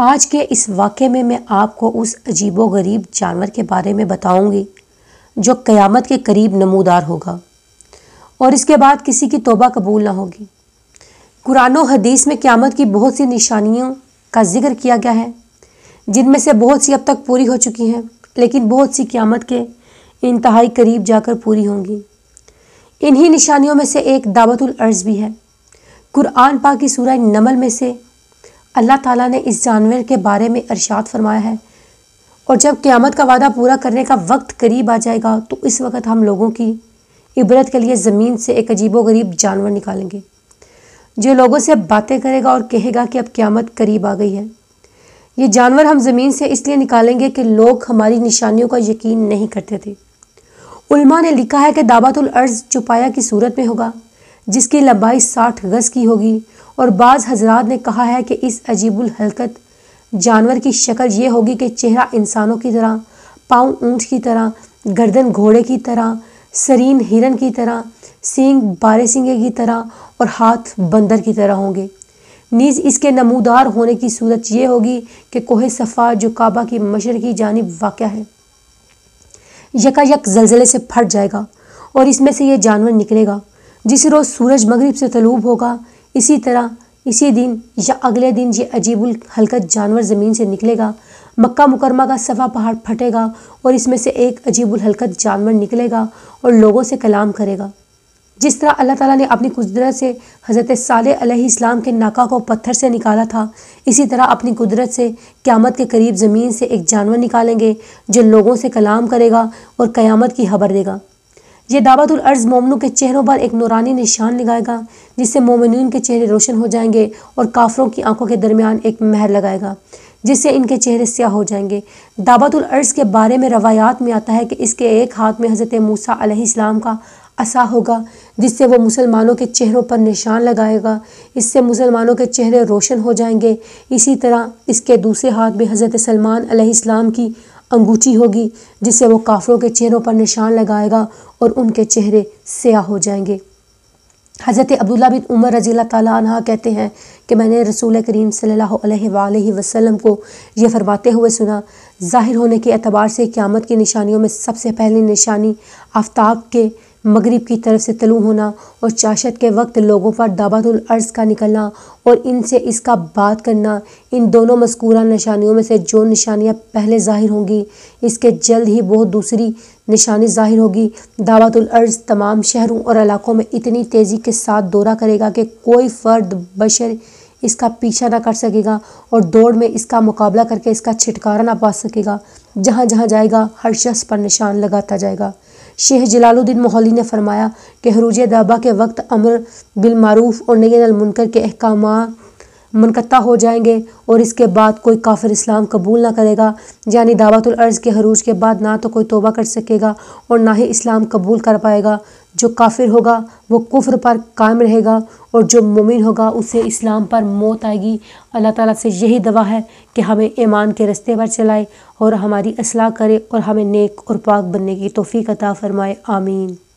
आज के इस वाक़े में मैं आपको उस अजीबो गरीब जानवर के बारे में बताऊंगी जो क़यामत के करीब नमूदार होगा और इसके बाद किसी की तोबा कबूल ना होगी कुरान हदीस में क़्यामत की बहुत सी निशानियों का जिक्र किया गया है जिनमें से बहुत सी अब तक पूरी हो चुकी हैं लेकिन बहुत सी क़्यामत के इंतहाई करीब जाकर पूरी होंगी इन्हीं निशानियों में से एक दावतुल अर्ज़ भी है कुरान पाक की सूरह नमल में से अल्लाह ताला ने इस जानवर के बारे में अरशात फरमाया है और जब क़्यामत का वादा पूरा करने का वक्त करीब आ जाएगा तो इस वक्त हम लोगों की इबरत के लिए ज़मीन से एक अजीबो गरीब जानवर निकालेंगे जो लोगों से बातें करेगा और कहेगा कि अब क़्यामत करीब आ गई है ये जानवर हम ज़मीन से इसलिए निकालेंगे कि लोग हमारी निशानियों का यकीन नहीं करते थे उल्मा ने लिखा है कि दाबातुल अर्ज़ चुपाया की सूरत में होगा जिसकी लंबाई साठ गज़ की होगी और बाज़ हजरात ने कहा है कि इस अजीबुल हलकत जानवर की शक्ल ये होगी कि चेहरा इंसानों की तरह पाँव ऊँट की तरह गर्दन घोड़े की तरह सरीन हिरन की तरह सींग बारे सिंगे की तरह और हाथ बंदर की तरह होंगे नीज़ इसके नमूदार होने की सूरत यह होगी कि कोहे सफ़ा जो काबा की मशर की जानब वाक़ है यकायक जलजले से फट जाएगा और इसमें से यह जानवर निकलेगा जिस रोज़ सूरज मगरब से तलूब होगा इसी तरह इसी दिन या अगले दिन ये अजीबुल हलकत जानवर ज़मीन से निकलेगा मक्का मुकरमा का सफ़ा पहाड़ फटेगा और इसमें से एक अजीबुल हलकत जानवर निकलेगा और लोगों से कलाम करेगा जिस तरह अल्लाह ताला ने अपनी कुदरत से हज़रत साल इस्लाम के नाका को पत्थर से निकाला था इसी तरह अपनी कुदरत से क़्यामत के करीब ज़मीन से एक जानवर निकालेंगे जो लोगों से कलाम करेगा और क़यामत की खबर देगा ये दावतुल अर्ज मोमनों के चेहरों पर एक नूरानी निशान लगाएगा जिससे मोमिन के चेहरे रोशन हो जाएंगे और काफरों की आंखों के दरमियान एक महर लगाएगा जिससे इनके चेहरे स्याह हो जाएंगे दावतुल अर्ज के बारे में रवायात में आता है कि इसके एक हाथ में हज़रत मूसा अलैहिस्सलाम का असा होगा जिससे वो मुसलमानों के चेहरों पर निशान लगाएगा इससे मुसलमानों के चेहरे रोशन हो जाएंगे इसी तरह इसके दूसरे हाथ में हज़रत सलमान अलैहिस्सलाम की अंगूठी होगी जिसे वो काफरों के चेहरों पर निशान लगाएगा और उनके चेहरे स्याह हो जाएंगे हज़रत अब्दुल्ला बिन उमर रजी तह कहते हैं कि मैंने रसूल करीम सल्लल्लाहु अलैहि वसल्लम को यह फरमाते हुए सुना ज़ाहिर होने के अतबार से क़्यामत की निशानियों में सबसे पहली निशानी आफ्ताब के मगरब की तरफ से तलु होना और चाशत के वक्त लोगों पर दाबातुल अर्ज़ का निकलना और इनसे इसका बात करना इन दोनों मस्कूरा निशानियों में से जो निशानियाँ पहले ज़ाहिर होंगी इसके जल्द ही बहुत दूसरी निशानी ज़ाहिर होगी दावातुल अर्ज़ तमाम शहरों और इलाकों में इतनी तेज़ी के साथ दौरा करेगा कि कोई फ़र्द बशर इसका पीछा ना कर सकेगा और दौड़ में इसका मुकाबला करके इसका छिटकारा ना पा सकेगा जहाँ जहाँ जाएगा हर शख्स पर निशान लगाता जाएगा शेख जलालुद्दीन मोहली ने फरमाया कि हरूज दाबा के वक्त अमर बिलमारूफ और नैन अलमुनकर के अहकाम मनकत्ता हो जाएंगे और इसके बाद कोई काफिर इस्लाम कबूल ना करेगा यानी अर्ज़ के हरूज के बाद ना तो कोई तोबा कर सकेगा और ना ही इस्लाम कबूल कर पाएगा जो काफिर होगा वो कुफ्र पर कायम रहेगा और जो मुमिन होगा उसे इस्लाम पर मौत आएगी अल्लाह ताला से यही दवा है कि हमें ईमान के रस्ते पर चलाए और हमारी असलाह करे और हमें नेक और पाक बनने की तोफ़ी अता फ़रमाए आमीन